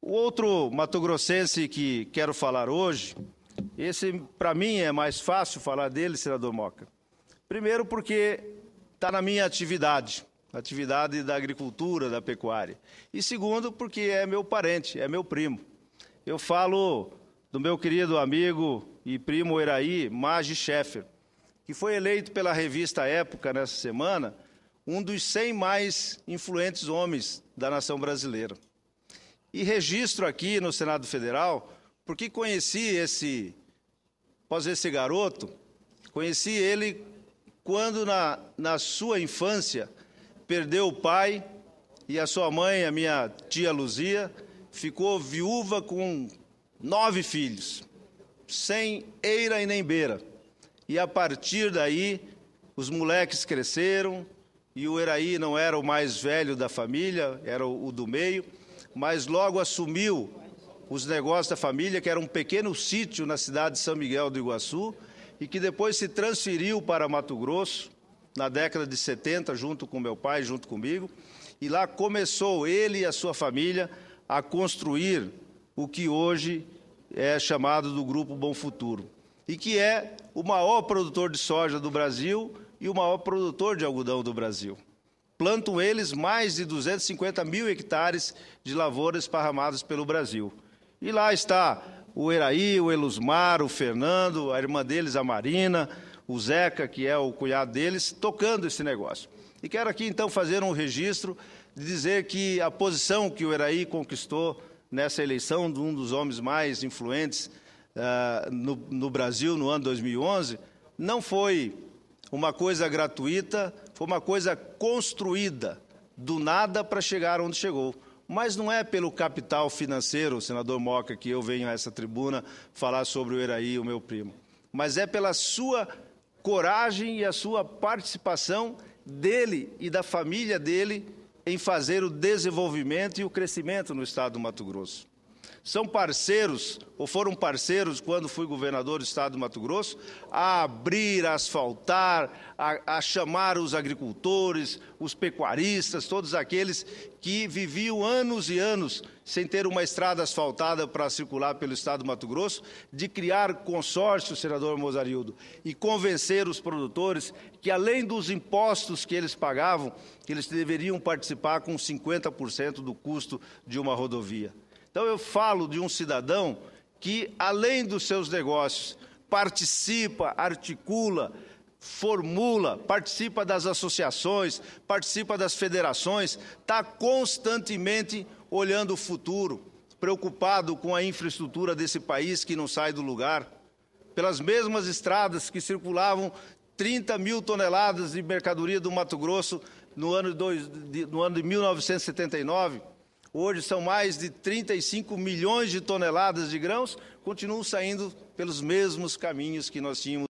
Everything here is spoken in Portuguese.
O outro mato-grossense que quero falar hoje, esse para mim é mais fácil falar dele, senador Moca. Primeiro porque está na minha atividade, atividade da agricultura, da pecuária. E segundo porque é meu parente, é meu primo. Eu falo do meu querido amigo e primo Eraí Maggi Scheffer, que foi eleito pela revista Época nessa semana um dos 100 mais influentes homens da nação brasileira. E registro aqui no Senado Federal, porque conheci esse, posso dizer, esse garoto, conheci ele quando, na, na sua infância, perdeu o pai e a sua mãe, a minha tia Luzia, ficou viúva com nove filhos, sem eira e nem beira. E a partir daí, os moleques cresceram e o Eraí não era o mais velho da família, era o do meio mas logo assumiu os negócios da família, que era um pequeno sítio na cidade de São Miguel do Iguaçu, e que depois se transferiu para Mato Grosso, na década de 70, junto com meu pai, junto comigo, e lá começou ele e a sua família a construir o que hoje é chamado do Grupo Bom Futuro, e que é o maior produtor de soja do Brasil e o maior produtor de algodão do Brasil plantam eles mais de 250 mil hectares de lavouras esparramadas pelo Brasil. E lá está o Eraí, o Elusmar, o Fernando, a irmã deles, a Marina, o Zeca, que é o cunhado deles, tocando esse negócio. E quero aqui então fazer um registro de dizer que a posição que o Eraí conquistou nessa eleição de um dos homens mais influentes uh, no, no Brasil no ano 2011 não foi uma coisa gratuita foi uma coisa construída do nada para chegar onde chegou. Mas não é pelo capital financeiro, senador Moca, que eu venho a essa tribuna falar sobre o Eraí, o meu primo. Mas é pela sua coragem e a sua participação dele e da família dele em fazer o desenvolvimento e o crescimento no estado do Mato Grosso são parceiros, ou foram parceiros quando fui governador do estado do Mato Grosso, a abrir, a asfaltar, a, a chamar os agricultores, os pecuaristas, todos aqueles que viviam anos e anos sem ter uma estrada asfaltada para circular pelo estado do Mato Grosso, de criar consórcio, senador Mozarildo, e convencer os produtores que, além dos impostos que eles pagavam, que eles deveriam participar com 50% do custo de uma rodovia. Então eu falo de um cidadão que, além dos seus negócios, participa, articula, formula, participa das associações, participa das federações, está constantemente olhando o futuro, preocupado com a infraestrutura desse país que não sai do lugar. Pelas mesmas estradas que circulavam 30 mil toneladas de mercadoria do Mato Grosso no ano de, no ano de 1979 Hoje são mais de 35 milhões de toneladas de grãos, continuam saindo pelos mesmos caminhos que nós tínhamos.